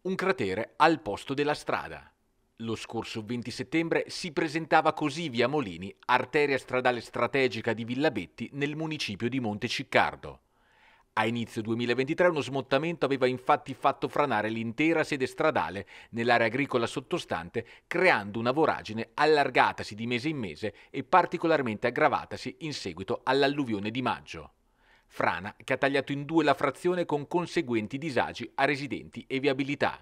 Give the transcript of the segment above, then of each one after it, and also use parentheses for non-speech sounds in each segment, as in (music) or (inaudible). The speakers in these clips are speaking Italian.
un cratere al posto della strada. Lo scorso 20 settembre si presentava così via Molini, arteria stradale strategica di Villabetti nel municipio di Monteciccardo. A inizio 2023 uno smottamento aveva infatti fatto franare l'intera sede stradale nell'area agricola sottostante, creando una voragine allargatasi di mese in mese e particolarmente aggravatasi in seguito all'alluvione di maggio frana che ha tagliato in due la frazione con conseguenti disagi a residenti e viabilità.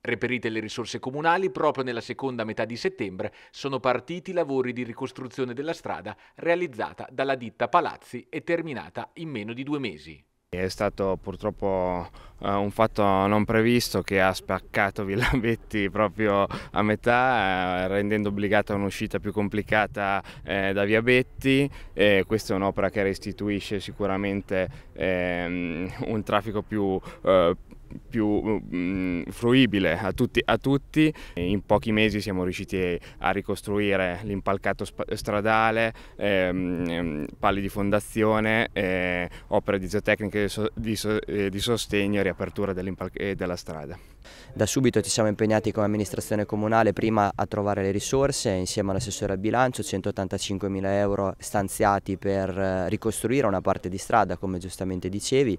Reperite le risorse comunali, proprio nella seconda metà di settembre sono partiti i lavori di ricostruzione della strada realizzata dalla ditta Palazzi e terminata in meno di due mesi. È stato purtroppo eh, un fatto non previsto che ha spaccato Villavetti (laughs) proprio a metà, eh, rendendo obbligata un'uscita più complicata eh, da Via Betti. questa è un'opera che restituisce sicuramente ehm, un traffico più più mh, mm, fruibile a tutti, a tutti. In pochi mesi siamo riusciti a ricostruire l'impalcato stradale, ehm, ehm pali di fondazione, eh, opere di zootecniche di, so di, so eh, di, sostegno e riapertura eh, della strada. Da subito ci siamo impegnati come amministrazione comunale prima a trovare le risorse insieme all'assessore al bilancio, 185 mila euro stanziati per eh, ricostruire una parte di strada come giustamente dicevi,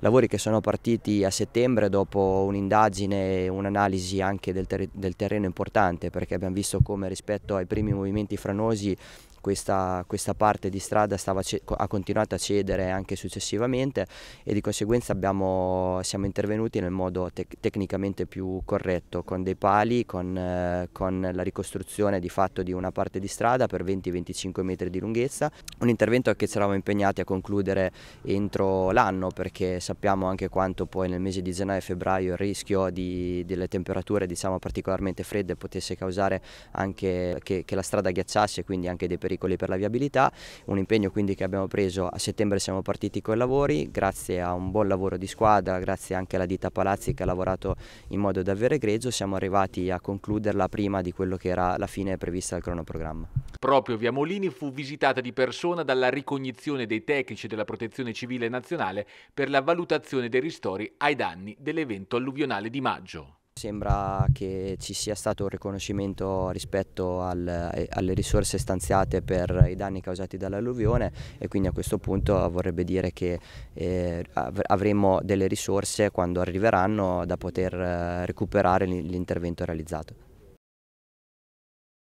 lavori che sono partiti a settembre dopo un'indagine e un'analisi anche del, ter del terreno importante perché abbiamo visto come rispetto ai primi movimenti franosi questa, questa parte di strada stava, ha continuato a cedere anche successivamente e di conseguenza abbiamo, siamo intervenuti nel modo tec tecnicamente più corretto con dei pali, con, eh, con, la ricostruzione di fatto di una parte di strada per 20-25 metri di lunghezza, un intervento che ci eravamo impegnati a concludere entro l'anno perché sappiamo anche quanto poi nel mese di gennaio e febbraio il rischio di, delle temperature diciamo, particolarmente fredde potesse causare anche che, che la strada ghiacciasse quindi anche dei pericoli pericoli per la viabilità, un impegno quindi che abbiamo preso a settembre siamo partiti con i lavori, grazie a un buon lavoro di squadra, grazie anche alla ditta Palazzi che ha lavorato in modo davvero egregio, siamo arrivati a concluderla prima di quello che era la fine prevista al cronoprogramma. Proprio via Molini fu visitata di persona dalla ricognizione dei tecnici della Protezione Civile Nazionale per la valutazione dei ristori ai danni dell'evento alluvionale di maggio. Sembra che ci sia stato un riconoscimento rispetto al, eh, alle risorse stanziate per i danni causati dall'alluvione e quindi a questo punto vorrebbe dire che eh, avremo delle risorse quando arriveranno da poter eh, recuperare l'intervento realizzato.